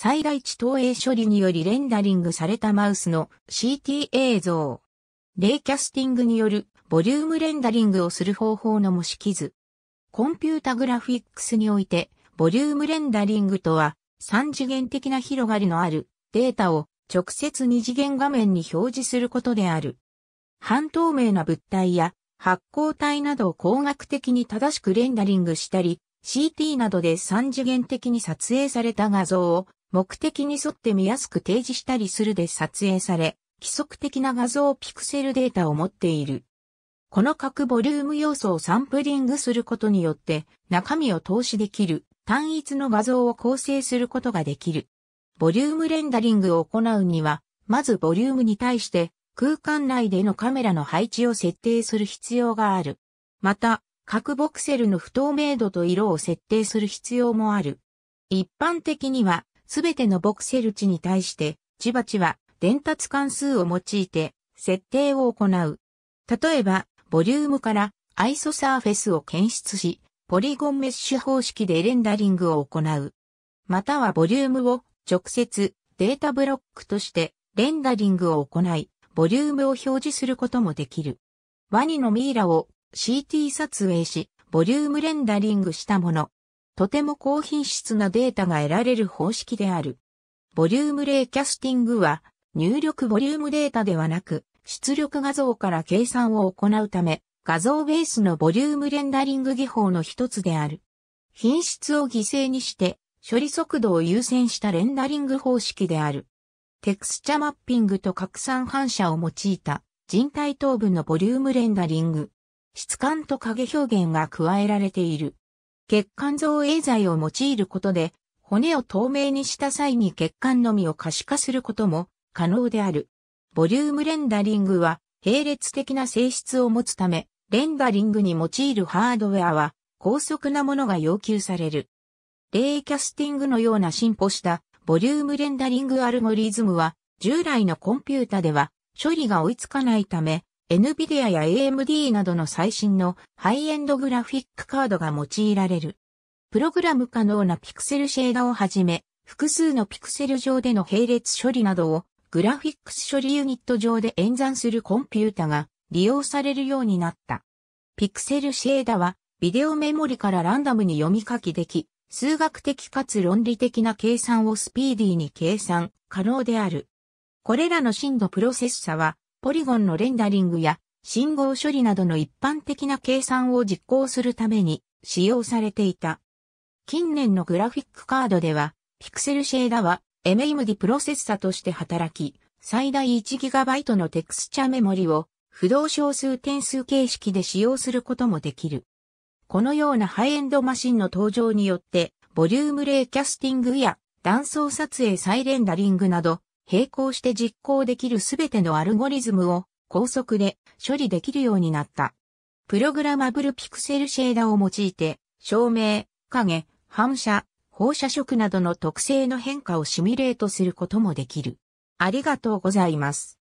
最大値投影処理によりレンダリングされたマウスの CT 映像。レイキャスティングによるボリュームレンダリングをする方法の模式図。コンピュータグラフィックスにおいて、ボリュームレンダリングとは、三次元的な広がりのあるデータを直接二次元画面に表示することである。半透明な物体や発光体などを光学的に正しくレンダリングしたり、CT などで三次元的に撮影された画像を目的に沿って見やすく提示したりするで撮影され、規則的な画像ピクセルデータを持っている。この各ボリューム要素をサンプリングすることによって中身を投資できる単一の画像を構成することができる。ボリュームレンダリングを行うには、まずボリュームに対して空間内でのカメラの配置を設定する必要がある。また、各ボクセルの不透明度と色を設定する必要もある。一般的にはすべてのボクセル値に対して、ちばちば伝達関数を用いて設定を行う。例えば、ボリュームからアイソサーフェスを検出し、ポリゴンメッシュ方式でレンダリングを行う。またはボリュームを直接データブロックとしてレンダリングを行い、ボリュームを表示することもできる。ワニのミイラを CT 撮影し、ボリュームレンダリングしたもの、とても高品質なデータが得られる方式である。ボリュームレイキャスティングは、入力ボリュームデータではなく、出力画像から計算を行うため、画像ベースのボリュームレンダリング技法の一つである。品質を犠牲にして、処理速度を優先したレンダリング方式である。テクスチャマッピングと拡散反射を用いた人体頭部のボリュームレンダリング。質感と影表現が加えられている。血管造影剤を用いることで、骨を透明にした際に血管のみを可視化することも可能である。ボリュームレンダリングは並列的な性質を持つため、レンダリングに用いるハードウェアは高速なものが要求される。レイキャスティングのような進歩したボリュームレンダリングアルゴリズムは従来のコンピュータでは処理が追いつかないため NVIDIA や AMD などの最新のハイエンドグラフィックカードが用いられる。プログラム可能なピクセルシェーダをはじめ、複数のピクセル上での並列処理などをグラフィックス処理ユニット上で演算するコンピュータが利用されるようになった。ピクセルシェーダはビデオメモリからランダムに読み書きでき、数学的かつ論理的な計算をスピーディーに計算可能である。これらの真のプロセッサはポリゴンのレンダリングや信号処理などの一般的な計算を実行するために使用されていた。近年のグラフィックカードでは、ピクセルシェーダは MMD プロセッサとして働き、最大 1GB のテクスチャメモリを不動小数点数形式で使用することもできる。このようなハイエンドマシンの登場によって、ボリュームレイキャスティングや断層撮影再レンダリングなど、並行して実行できるすべてのアルゴリズムを高速で処理できるようになった。プログラマブルピクセルシェーダーを用いて、照明、影、反射、放射色などの特性の変化をシミュレートすることもできる。ありがとうございます。